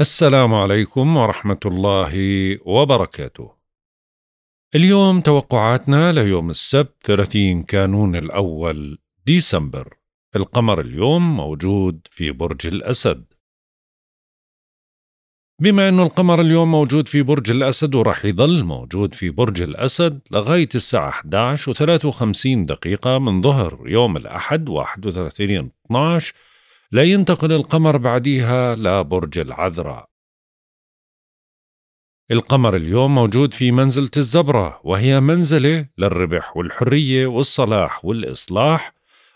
السلام عليكم ورحمة الله وبركاته. اليوم توقعاتنا ليوم السبت 30 كانون الأول ديسمبر. القمر اليوم موجود في برج الأسد. بما أنه القمر اليوم موجود في برج الأسد ورح يظل موجود في برج الأسد لغاية الساعة 11 و53 دقيقة من ظهر يوم الأحد 31 12 لا ينتقل القمر بعديها لبرج العذراء القمر اليوم موجود في منزلة الزبرة وهي منزلة للربح والحرية والصلاح والإصلاح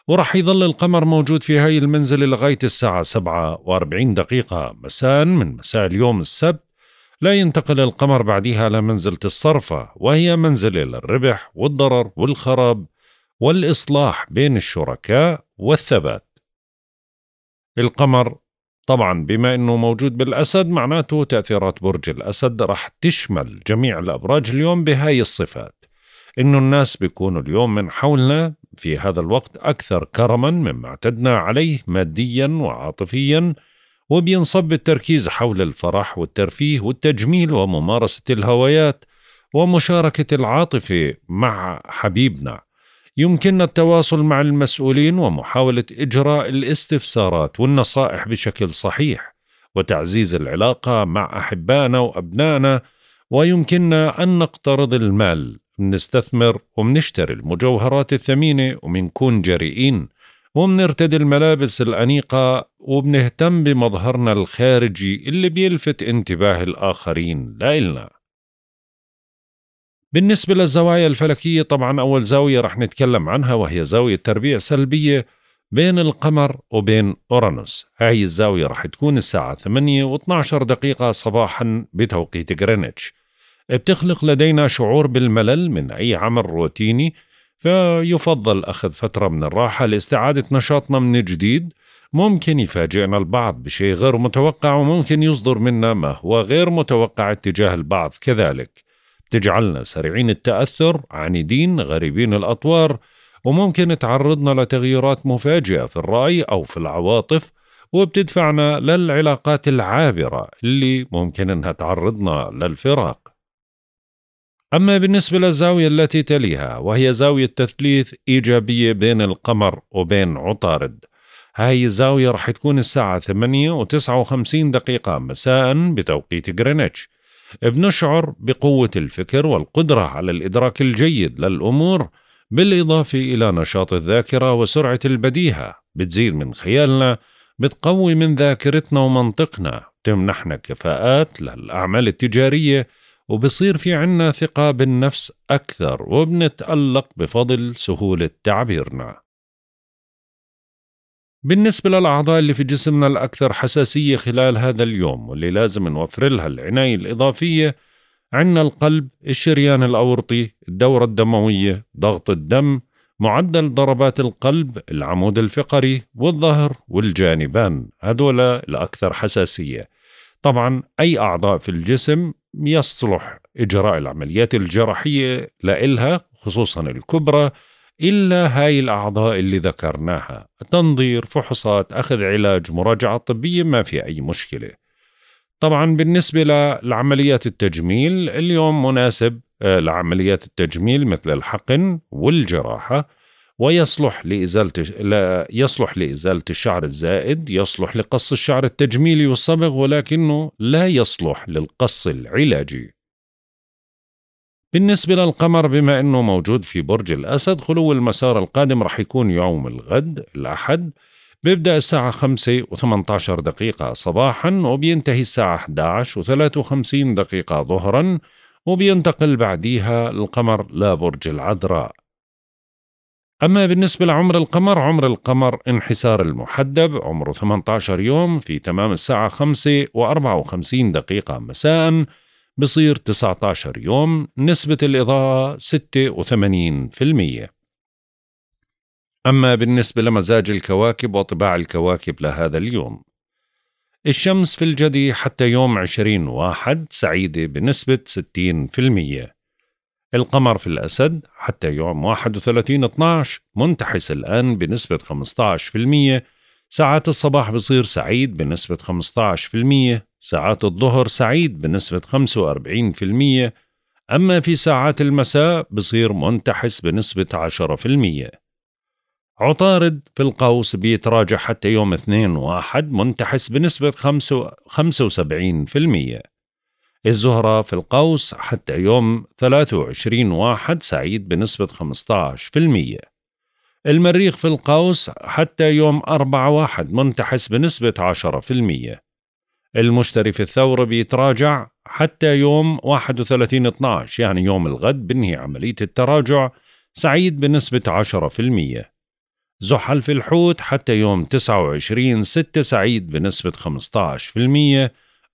ورح يظل القمر موجود في هاي المنزلة لغاية الساعة 47 دقيقة مساء من مساء اليوم السبت لا ينتقل القمر بعدها لمنزلة الصرفة وهي منزلة للربح والضرر والخراب والإصلاح بين الشركاء والثبات القمر طبعا بما انه موجود بالاسد معناته تاثيرات برج الاسد رح تشمل جميع الابراج اليوم بهاي الصفات انه الناس بيكونوا اليوم من حولنا في هذا الوقت اكثر كرما مما اعتدنا عليه ماديا وعاطفيا وبينصب التركيز حول الفرح والترفيه والتجميل وممارسه الهوايات ومشاركه العاطفه مع حبيبنا يمكننا التواصل مع المسؤولين ومحاولة إجراء الاستفسارات والنصائح بشكل صحيح وتعزيز العلاقة مع أحبائنا وأبنائنا ويمكننا أن نقترض المال بنستثمر وبنشتري المجوهرات الثمينة وبنكون جريئين وبنرتدي الملابس الأنيقة وبنهتم بمظهرنا الخارجي اللي بيلفت انتباه الآخرين لإلنا بالنسبة للزوايا الفلكية طبعا أول زاوية رح نتكلم عنها وهي زاوية تربيع سلبية بين القمر وبين أورانوس هاي الزاوية رح تكون الساعة 8 و 12 دقيقة صباحا بتوقيت غرينتش بتخلق لدينا شعور بالملل من أي عمل روتيني فيفضل أخذ فترة من الراحة لاستعادة نشاطنا من جديد ممكن يفاجئنا البعض بشيء غير متوقع وممكن يصدر منا ما هو غير متوقع اتجاه البعض كذلك تجعلنا سريعين التأثر عنيدين غريبين الأطوار وممكن تعرضنا لتغييرات مفاجئة في الرأي أو في العواطف وبتدفعنا للعلاقات العابرة اللي ممكن أنها تعرضنا للفراق أما بالنسبة للزاوية التي تليها وهي زاوية تثليث إيجابية بين القمر وبين عطارد هاي الزاوية رح تكون الساعة 8 و59 دقيقة مساء بتوقيت غرينتش بنشعر بقوة الفكر والقدرة على الإدراك الجيد للأمور بالإضافة إلى نشاط الذاكرة وسرعة البديهة بتزيد من خيالنا بتقوي من ذاكرتنا ومنطقنا بتمنحنا كفاءات للأعمال التجارية وبصير في عنا ثقة بالنفس أكثر وبنتألق بفضل سهولة تعبيرنا بالنسبة للأعضاء اللي في جسمنا الأكثر حساسية خلال هذا اليوم واللي لازم نوفر لها العناية الإضافية عندنا القلب، الشريان الأورطي، الدورة الدموية، ضغط الدم، معدل ضربات القلب، العمود الفقري والظهر والجانبان، هذولا الأكثر حساسية. طبعا أي أعضاء في الجسم يصلح إجراء العمليات الجراحية لإلها خصوصا الكبرى إلا هاي الأعضاء اللي ذكرناها تنظير فحوصات أخذ علاج مراجعة طبية ما في أي مشكلة طبعا بالنسبة لعمليات التجميل اليوم مناسب آه، لعمليات التجميل مثل الحقن والجراحة ويصلح لإزالة لا يصلح لإزالة الشعر الزائد يصلح لقص الشعر التجميلي والصبغ ولكنه لا يصلح للقص العلاجي بالنسبة للقمر بما أنه موجود في برج الأسد خلو المسار القادم رح يكون يوم الغد الأحد بيبدأ الساعة 5 و18 دقيقة صباحا وبينتهي الساعة 11 و53 دقيقة ظهرا وبينتقل بعديها القمر لبرج العذراء أما بالنسبة لعمر القمر عمر القمر انحسار المحدب عمره 18 يوم في تمام الساعة 5 و54 دقيقة مساءً بصير 19 يوم نسبة الإضاءة 86% أما بالنسبة لمزاج الكواكب وطباع الكواكب لهذا اليوم الشمس في الجدي حتى يوم 20 واحد سعيدة بنسبة 60% القمر في الأسد حتى يوم 31 12 منتحس الآن بنسبة 15% ساعات الصباح بصير سعيد بنسبة 15% ساعات الظهر سعيد بنسبة 45% أما في ساعات المساء بصير منتحس بنسبة 10% عطارد في القوس بيتراجع حتى يوم 2 واحد منتحس بنسبة 75% الزهرة في القوس حتى يوم 23 واحد سعيد بنسبة 15% المريخ في القوس حتى يوم 4 واحد منتحس بنسبة 10% المشتري في الثورة بيتراجع حتى يوم 31/12 يعني يوم الغد بنهي عملية التراجع سعيد بنسبة 10% زحل في الحوت حتى يوم 29/6 سعيد بنسبة 15%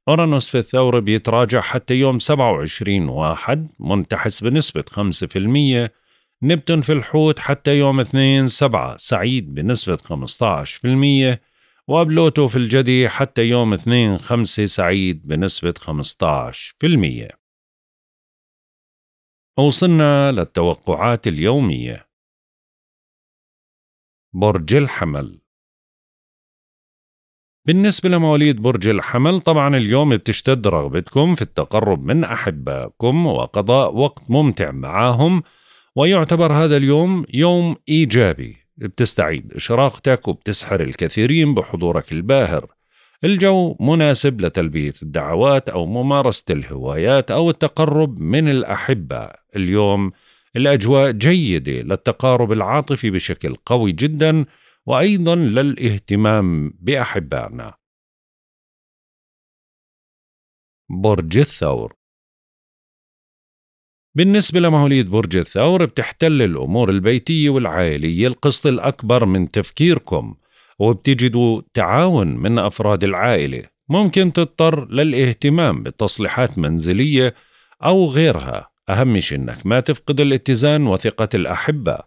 أورانوس في الثورة بيتراجع حتى يوم 27 واحد منتحس بنسبة 5% نبتون في الحوت حتى يوم 2 سبعة سعيد بنسبة وابلوتو في الجدي حتى يوم 2 5 سعيد بنسبة 15% وصلنا للتوقعات اليومية برج الحمل بالنسبة لمواليد برج الحمل طبعا اليوم بتشتد رغبتكم في التقرب من أحبائكم وقضاء وقت ممتع معاهم ويعتبر هذا اليوم يوم إيجابي بتستعيد إشراقتك وبتسحر الكثيرين بحضورك الباهر الجو مناسب لتلبية الدعوات أو ممارسة الهوايات أو التقرب من الأحبة اليوم الأجواء جيدة للتقارب العاطفي بشكل قوي جدا وأيضا للاهتمام بأحبائنا برج الثور بالنسبة لمواليد برج الثور بتحتل الأمور البيتية والعائلية القسط الأكبر من تفكيركم وبتجدوا تعاون من أفراد العائلة ممكن تضطر للاهتمام بتصليحات منزلية أو غيرها أهم شيء إنك ما تفقد الاتزان وثقة الأحبة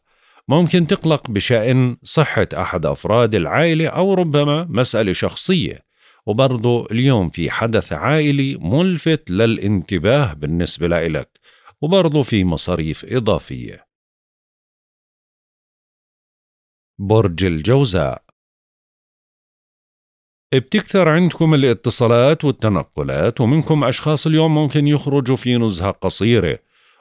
ممكن تقلق بشأن صحة أحد أفراد العائلة أو ربما مسألة شخصية وبرضه اليوم في حدث عائلي ملفت للانتباه بالنسبة لإلك وبرضه في مصاريف إضافية برج الجوزاء بتكثر عندكم الاتصالات والتنقلات ومنكم أشخاص اليوم ممكن يخرجوا في نزهة قصيرة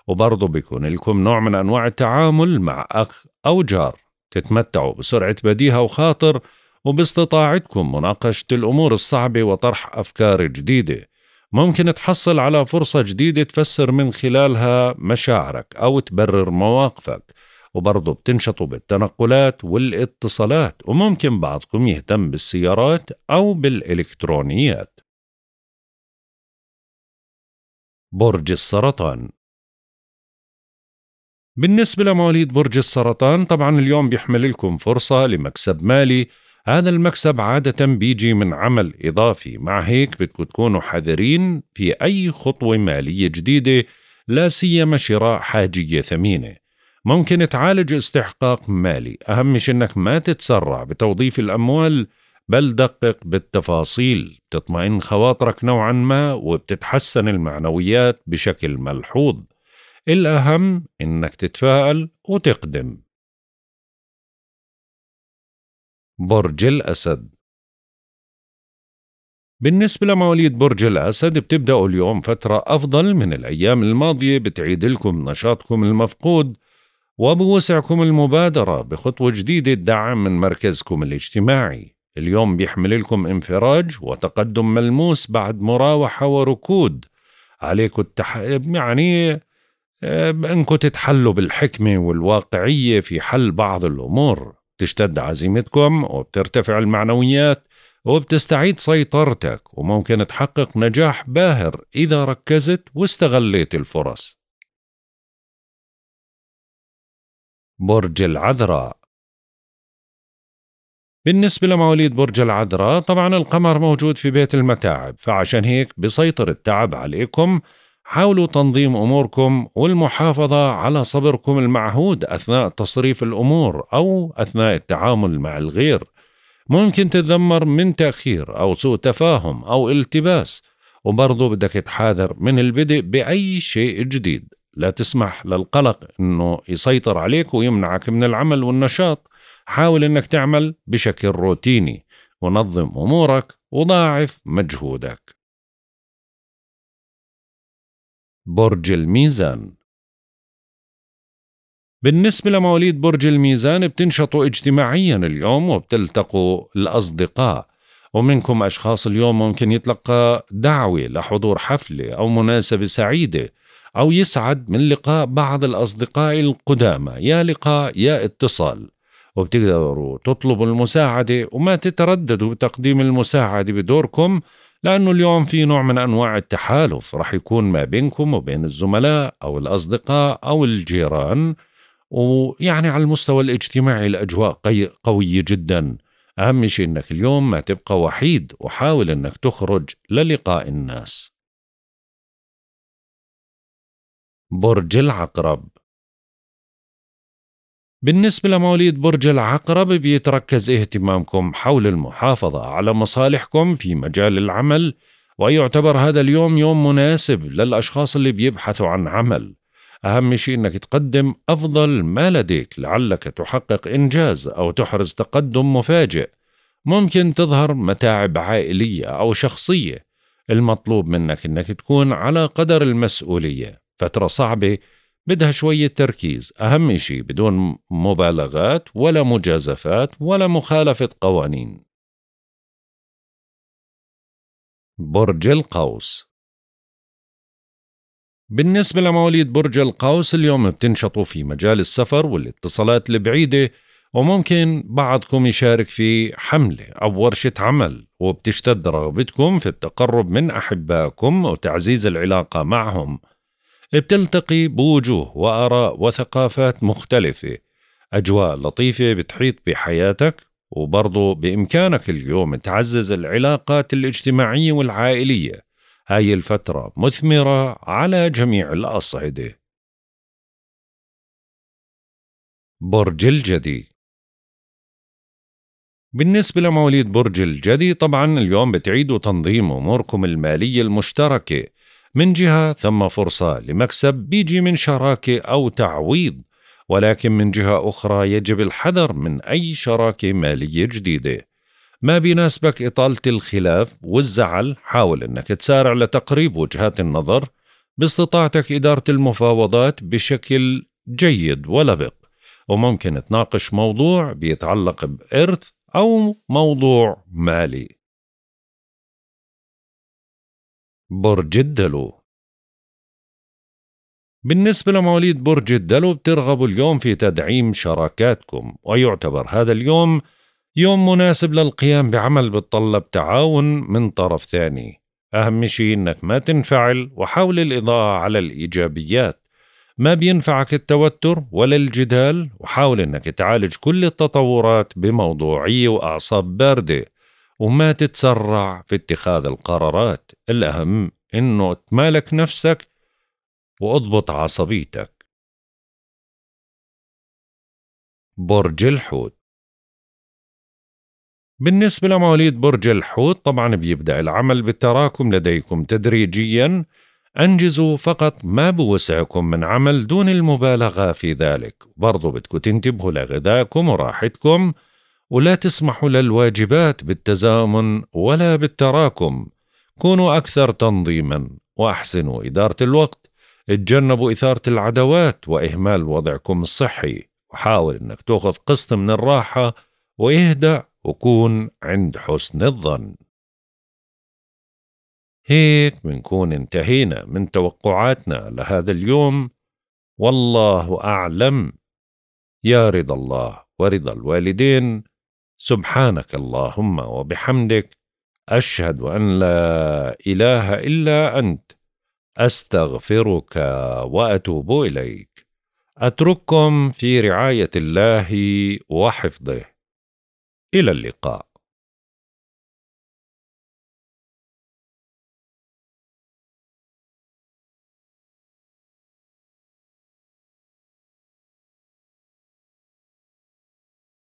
وبرضه بيكون لكم نوع من أنواع التعامل مع أخ أو جار تتمتعوا بسرعة بديهة وخاطر وباستطاعتكم مناقشة الأمور الصعبة وطرح أفكار جديدة ممكن تحصل على فرصة جديدة تفسر من خلالها مشاعرك أو تبرر مواقفك وبرضه بتنشطوا بالتنقلات والاتصالات وممكن بعضكم يهتم بالسيارات أو بالإلكترونيات برج السرطان بالنسبة لمواليد برج السرطان طبعا اليوم بيحمل لكم فرصة لمكسب مالي هذا المكسب عادة بيجي من عمل إضافي مع هيك بدكم تكونوا حذرين في أي خطوة مالية جديدة لا سيما شراء حاجية ثمينة ممكن تعالج استحقاق مالي أهم شيء أنك ما تتسرع بتوظيف الأموال بل دقق بالتفاصيل تطمئن خواطرك نوعا ما وبتتحسن المعنويات بشكل ملحوظ الأهم إنك تتفائل وتقدم برج الأسد بالنسبة لمواليد برج الأسد بتبدأوا اليوم فترة أفضل من الأيام الماضية بتعيد لكم نشاطكم المفقود وبوسعكم المبادرة بخطوة جديدة الدعم من مركزكم الاجتماعي اليوم بيحمل لكم انفراج وتقدم ملموس بعد مراوحة وركود عليكم التح... يعني آه، انكم تتحلوا بالحكمة والواقعية في حل بعض الأمور بتشتد عزيمتكم وبترتفع المعنويات وبتستعيد سيطرتك وممكن تحقق نجاح باهر إذا ركزت واستغليت الفرص برج العذراء بالنسبة لمواليد برج العذراء طبعا القمر موجود في بيت المتاعب فعشان هيك بسيطر التعب عليكم حاولوا تنظيم اموركم والمحافظه على صبركم المعهود اثناء تصريف الامور او اثناء التعامل مع الغير ممكن تتذمر من تاخير او سوء تفاهم او التباس وبرضه بدك تحاذر من البدء باي شيء جديد لا تسمح للقلق انه يسيطر عليك ويمنعك من العمل والنشاط حاول انك تعمل بشكل روتيني ونظم امورك وضاعف مجهودك برج الميزان بالنسبة لمواليد برج الميزان بتنشطوا اجتماعيا اليوم وبتلتقوا الأصدقاء ومنكم أشخاص اليوم ممكن يتلقى دعوة لحضور حفلة أو مناسبة سعيدة أو يسعد من لقاء بعض الأصدقاء القدامى يا لقاء يا اتصال وبتقدروا تطلبوا المساعدة وما تترددوا بتقديم المساعدة بدوركم لأنه اليوم في نوع من أنواع التحالف رح يكون ما بينكم وبين الزملاء أو الأصدقاء أو الجيران ويعني على المستوى الاجتماعي الأجواء قوية جدا أهم شيء أنك اليوم ما تبقى وحيد وحاول أنك تخرج للقاء الناس برج العقرب بالنسبة لمواليد برج العقرب بيتركز اهتمامكم حول المحافظة على مصالحكم في مجال العمل ويعتبر هذا اليوم يوم مناسب للأشخاص اللي بيبحثوا عن عمل أهم شيء أنك تقدم أفضل ما لديك لعلك تحقق إنجاز أو تحرز تقدم مفاجئ ممكن تظهر متاعب عائلية أو شخصية المطلوب منك أنك تكون على قدر المسؤولية فترة صعبة بدها شوية تركيز أهم شيء بدون مبالغات ولا مجازفات ولا مخالفة قوانين برج القوس بالنسبة لمواليد برج القوس اليوم بتنشطوا في مجال السفر والاتصالات البعيدة وممكن بعضكم يشارك في حملة أو ورشة عمل وبتشتد رغبتكم في التقرب من أحبائكم وتعزيز العلاقة معهم بتلتقي بوجوه وآراء وثقافات مختلفة أجواء لطيفة بتحيط بحياتك وبرضه بإمكانك اليوم تعزز العلاقات الاجتماعية والعائلية هاي الفترة مثمرة على جميع الأصعدة برج الجدي بالنسبة لمواليد برج الجدي طبعا اليوم بتعيدوا تنظيم أموركم المالية المشتركة من جهة ثم فرصة لمكسب بيجي من شراكة أو تعويض ولكن من جهة أخرى يجب الحذر من أي شراكة مالية جديدة ما بيناسبك إطالة الخلاف والزعل حاول أنك تسارع لتقريب وجهات النظر باستطاعتك إدارة المفاوضات بشكل جيد ولبق وممكن تناقش موضوع بيتعلق بإرث أو موضوع مالي برج الدلو بالنسبة لمواليد برج الدلو بترغبوا اليوم في تدعيم شراكاتكم ويعتبر هذا اليوم يوم مناسب للقيام بعمل بتطلب تعاون من طرف ثاني أهم شيء إنك ما تنفعل وحاول الإضاءة على الإيجابيات ما بينفعك التوتر ولا الجدال وحاول إنك تعالج كل التطورات بموضوعية وأعصاب باردة وما تتسرع في اتخاذ القرارات الأهم إنه تمالك نفسك واضبط عصبيتك برج الحوت بالنسبة لمواليد برج الحوت طبعا بيبدأ العمل بالتراكم لديكم تدريجيا أنجزوا فقط ما بوسعكم من عمل دون المبالغة في ذلك برضو بدكم تنتبهوا لغذائكم وراحتكم ولا تسمحوا للواجبات بالتزامن ولا بالتراكم كونوا أكثر تنظيما وأحسنوا إدارة الوقت اتجنبوا إثارة العدوات وإهمال وضعكم الصحي وحاول أنك تأخذ قسط من الراحة واهدأ وكون عند حسن الظن هيك بنكون انتهينا من توقعاتنا لهذا اليوم والله أعلم يا رضا الله ورضا الوالدين سبحانك اللهم وبحمدك اشهد ان لا اله الا انت استغفرك واتوب اليك اترككم في رعايه الله وحفظه الى اللقاء